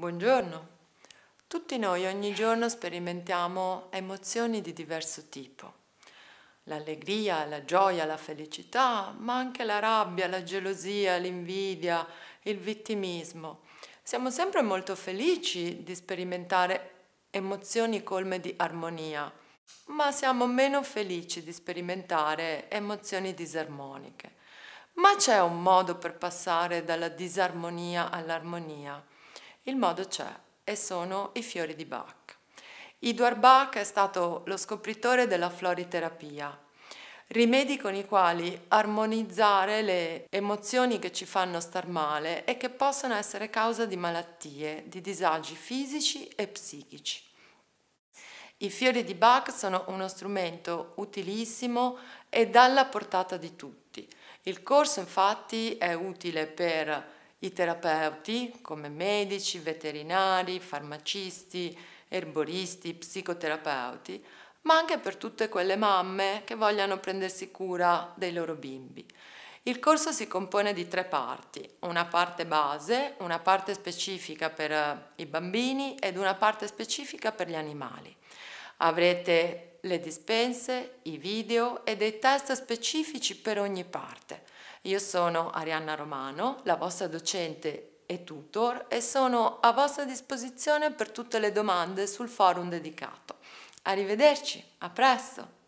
Buongiorno. Tutti noi ogni giorno sperimentiamo emozioni di diverso tipo. L'allegria, la gioia, la felicità, ma anche la rabbia, la gelosia, l'invidia, il vittimismo. Siamo sempre molto felici di sperimentare emozioni colme di armonia, ma siamo meno felici di sperimentare emozioni disarmoniche. Ma c'è un modo per passare dalla disarmonia all'armonia. Il modo c'è e sono i fiori di Bach. Edward Bach è stato lo scopritore della floriterapia, rimedi con i quali armonizzare le emozioni che ci fanno star male e che possono essere causa di malattie, di disagi fisici e psichici. I fiori di Bach sono uno strumento utilissimo e dalla portata di tutti. Il corso infatti è utile per i terapeuti come medici, veterinari, farmacisti, erboristi, psicoterapeuti, ma anche per tutte quelle mamme che vogliano prendersi cura dei loro bimbi. Il corso si compone di tre parti, una parte base, una parte specifica per i bambini ed una parte specifica per gli animali. Avrete le dispense, i video e dei test specifici per ogni parte. Io sono Arianna Romano, la vostra docente e tutor e sono a vostra disposizione per tutte le domande sul forum dedicato. Arrivederci, a presto!